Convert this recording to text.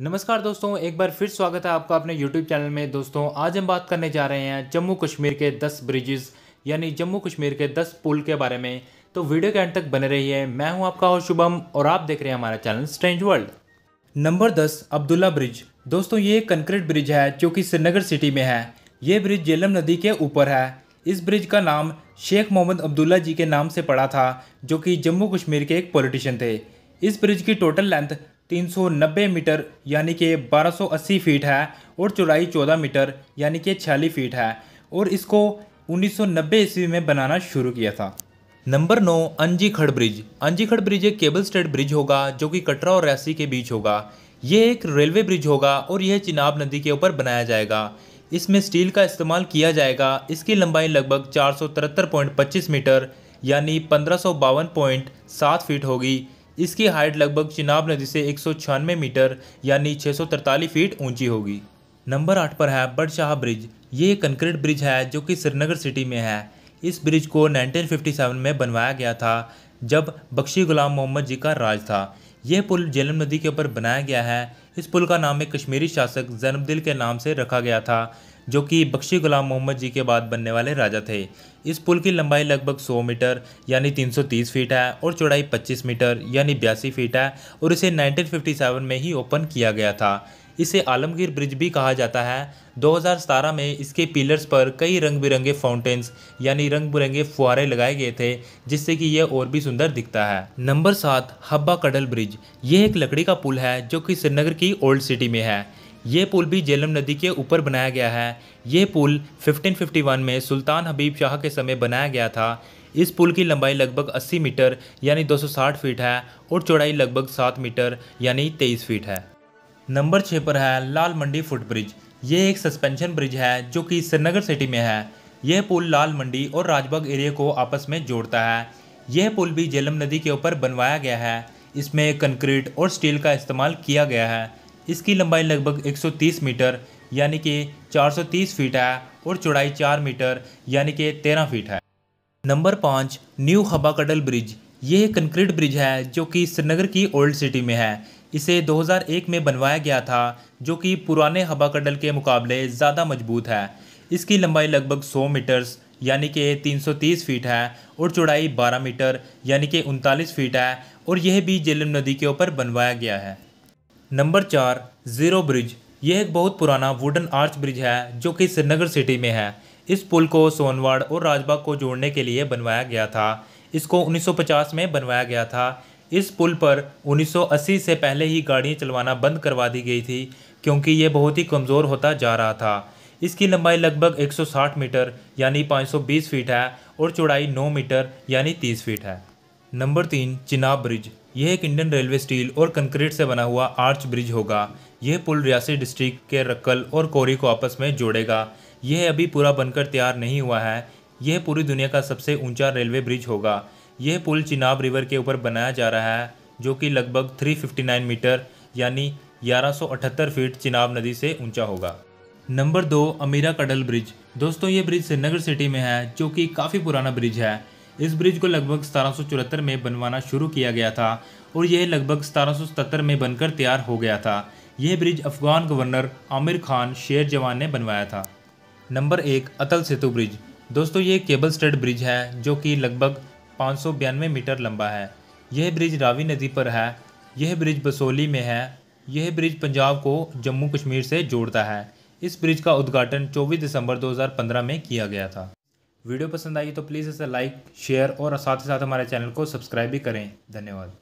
नमस्कार दोस्तों एक बार फिर स्वागत है आपका अपने यूट्यूब चैनल में दोस्तों आज हम बात करने जा रहे हैं जम्मू कश्मीर के 10 ब्रिजेस यानी जम्मू कश्मीर के 10 पुल के बारे में तो वीडियो के अंत तक बने रहिए मैं हूं आपका और शुभम और आप देख रहे हैं हमारा चैनल स्ट्रेंज वर्ल्ड नंबर दस अब्दुल्ला ब्रिज दोस्तों ये कंक्रीट ब्रिज है जो कि श्रीनगर सिटी में है ये ब्रिज जेलम नदी के ऊपर है इस ब्रिज का नाम शेख मोहम्मद अब्दुल्ला जी के नाम से पड़ा था जो कि जम्मू कश्मीर के एक पॉलिटिशियन थे इस ब्रिज की टोटल लेंथ 390 मीटर यानी कि 1280 फीट है और चौड़ाई 14 मीटर यानी कि छियालीस फीट है और इसको 1990 ईस्वी में बनाना शुरू किया था नंबर नौ अंजी खड़ ब्रिज अंजी खड़ ब्रिज एक केबल स्टेट ब्रिज होगा जो कि कटरा और रैसी के बीच होगा यह एक रेलवे ब्रिज होगा और यह चिनाब नदी के ऊपर बनाया जाएगा इसमें स्टील का इस्तेमाल किया जाएगा इसकी लंबाई लगभग चार मीटर यानी पंद्रह फीट होगी इसकी हाइट लगभग चिनाब नदी से एक मीटर यानी छः फीट ऊंची होगी नंबर आठ पर है बड़शाह ब्रिज ये कंक्रीट ब्रिज है जो कि श्रीनगर सिटी में है इस ब्रिज को 1957 में बनवाया गया था जब बख्शी गुलाम मोहम्मद जी का राज था यह पुल जेलम नदी के ऊपर बनाया गया है इस पुल का नाम एक कश्मीरी शासक जैनबदिल के नाम से रखा गया था जो कि बख्शी गुलाम मोहम्मद जी के बाद बनने वाले राजा थे इस पुल की लंबाई लगभग 100 मीटर यानी 330 फीट है और चौड़ाई 25 मीटर यानी बयासी फीट है और इसे 1957 में ही ओपन किया गया था इसे आलमगीर ब्रिज भी कहा जाता है 2017 में इसके पिलर्स पर कई रंग बिरंगे फाउंटेन्स यानी रंग बिरंगे फुहारे लगाए गए थे जिससे कि यह और भी सुंदर दिखता है नंबर सात हब्बा कडल ब्रिज यह एक लकड़ी का पुल है जो कि श्रीनगर की ओल्ड सिटी में है ये पुल भी जेलम नदी के ऊपर बनाया गया है ये पुल 1551 में सुल्तान हबीब शाह के समय बनाया गया था इस पुल की लंबाई लगभग 80 मीटर यानी 260 फीट है और चौड़ाई लगभग 7 मीटर यानी 23 फीट है नंबर छः पर है लाल मंडी फुट ब्रिज ये एक सस्पेंशन ब्रिज है जो कि श्रीनगर सिटी में है यह पुल लाल मंडी और राजबाग एरिया को आपस में जोड़ता है यह पुल भी जेलम नदी के ऊपर बनवाया गया है इसमें कंक्रीट और स्टील का इस्तेमाल किया गया है इसकी लंबाई लगभग 130 मीटर यानी कि 430 फीट है और चौड़ाई 4 मीटर यानी कि 13 फीट है नंबर पाँच न्यू हबाकडल ब्रिज यह कंक्रीट ब्रिज है जो कि श्रीनगर की ओल्ड सिटी में है इसे 2001 में बनवाया गया था जो कि पुराने हबाकडल के मुकाबले ज़्यादा मजबूत है इसकी लंबाई लगभग 100 मीटर्स यानी कि 330 फीट है और चौड़ाई 12 मीटर यानी कि उनतालीस फीट है और यह भी जेलम नदी के ऊपर बनवाया गया है नंबर चार ज़ीरो ब्रिज यह एक बहुत पुराना वुडन आर्च ब्रिज है जो कि श्रीनगर सिटी में है इस पुल को सोनवाड़ और राजबाग को जोड़ने के लिए बनवाया गया था इसको 1950 में बनवाया गया था इस पुल पर 1980 से पहले ही गाड़ियाँ चलवाना बंद करवा दी गई थी क्योंकि यह बहुत ही कमज़ोर होता जा रहा था इसकी लंबाई लगभग 160 मीटर यानी 520 फीट है और चौड़ाई 9 मीटर यानी 30 फीट है नंबर तीन चिनाब ब्रिज यह एक इंडियन रेलवे स्टील और कंक्रीट से बना हुआ आर्च ब्रिज होगा यह पुल रियासी डिस्ट्रिक्ट के रक्कल और कोरी को आपस में जोड़ेगा यह अभी पूरा बनकर तैयार नहीं हुआ है यह पूरी दुनिया का सबसे ऊंचा रेलवे ब्रिज होगा यह पुल चिनाब रिवर के ऊपर बनाया जा रहा है जो कि लगभग 359 मीटर यानी 1178 फीट चिनाब नदी से ऊंचा होगा नंबर दो अमीरा कडल ब्रिज दोस्तों ये ब्रिज श्रीनगर सिटी में है जो कि काफ़ी पुराना ब्रिज है इस ब्रिज को लगभग सतारह में बनवाना शुरू किया गया था और यह लगभग सतारह में बनकर तैयार हो गया था यह bridge Afghan governor Amir Khan Sher Jawan ने बनवाया था नंबर एक अतल सेतु ब्रिज दोस्तों ये केबल स्टेड ब्रिज है जो कि लगभग पाँच मीटर लंबा है यह ब्रिज रावी नदी पर है यह ब्रिज बसोली में है यह ब्रिज पंजाब को जम्मू कश्मीर से जोड़ता है इस ब्रिज का उद्घाटन 24 दिसंबर 2015 में किया गया था वीडियो पसंद आई तो प्लीज़ इसे लाइक शेयर और साथ ही साथ हमारे चैनल को सब्सक्राइब भी करें धन्यवाद